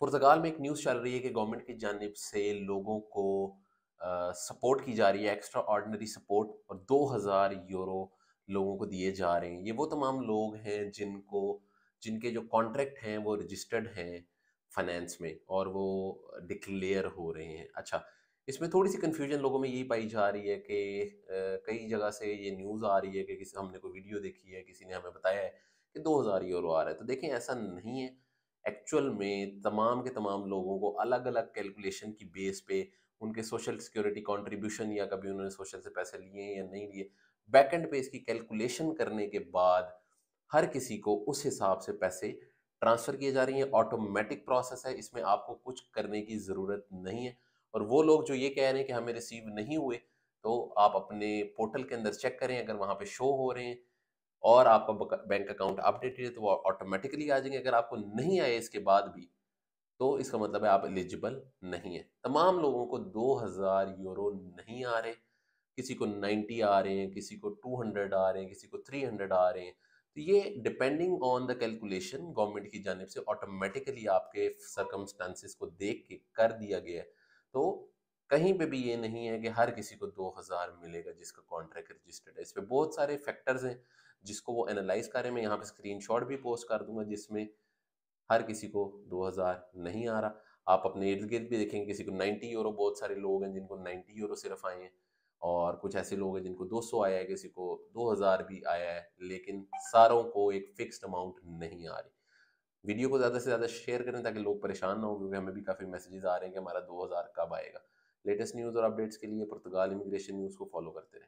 पुर्तगाल में एक न्यूज़ चल रही है कि गवर्नमेंट की जानब से लोगों को सपोर्ट की जा रही है एक्स्ट्रा ऑर्डनरी सपोर्ट और 2000 यूरो लोगों को दिए जा रहे हैं ये वो तमाम लोग हैं जिनको जिनके जो कॉन्ट्रैक्ट हैं वो रजिस्टर्ड हैं फाइनेंस में और वो डिक्लेयर हो रहे हैं अच्छा इसमें थोड़ी सी कन्फ्यूजन लोगों में यही पाई जा रही है कि कई जगह से ये न्यूज़ आ रही है कि किसी हमने कोई वीडियो देखी है किसी ने हमें बताया है कि दो हज़ार यूरो आ रहा है तो देखें ऐसा नहीं है एक्चुअल में तमाम के तमाम लोगों को अलग अलग कैलकुलेशन की बेस पे उनके सोशल सिक्योरिटी कॉन्ट्रीब्यूशन या कभी उन्होंने सोशल से पैसे लिए या नहीं लिए बैकेंड पे इसकी कैलकुलेशन करने के बाद हर किसी को उस हिसाब से पैसे ट्रांसफ़र किए जा रही हैं ऑटोमेटिक प्रोसेस है इसमें आपको कुछ करने की ज़रूरत नहीं है और वो लोग जो ये कह रहे हैं कि हमें रिसीव नहीं हुए तो आप अपने पोर्टल के अंदर चेक करें अगर वहाँ पे शो हो रहे हैं और आपका बैंक अकाउंट अपडेटेड है तो वो ऑटोमेटिकली आ जाएंगे अगर आपको नहीं आए इसके बाद भी तो इसका मतलब है आप एलिजिबल नहीं है तमाम लोगों को 2000 यूरो नहीं आ रहे किसी को 90 आ रहे हैं किसी को 200 आ रहे हैं किसी को 300 आ रहे हैं तो ये depending on the calculation government की जानब से ऑटोमेटिकली आपके सर्कमस्टांसिस को देख के कर दिया गया है तो कहीं पे भी ये नहीं है कि हर किसी को 2000 मिलेगा जिसका कॉन्ट्रैक्ट रजिस्टर्ड है इस पर बहुत सारे फैक्टर्स हैं जिसको वो एनालाइज करें मैं यहाँ पे स्क्रीनशॉट भी पोस्ट कर दूंगा जिसमें हर किसी को 2000 नहीं आ रहा आप अपने इर्द गिर्द भी देखेंगे किसी को 90 यूरो बहुत सारे लोग हैं जिनको 90 यूरो सिर्फ आए हैं और कुछ ऐसे लोग हैं जिनको 200 आया है किसी को 2000 भी आया है लेकिन सारों को एक फिक्स्ड अमाउंट नहीं आ रही वीडियो को ज़्यादा से ज़्यादा शेयर करें ताकि लोग परेशान ना हो क्योंकि हमें भी काफ़ी मैसेजेस आ रहे हैं कि हमारा हज़ार कब आएगा लेटेस्ट न्यूज़ और अपडेट्स के लिए पुर्तगाल इमिग्रेशन न्यूज़ को फॉलो करते रहे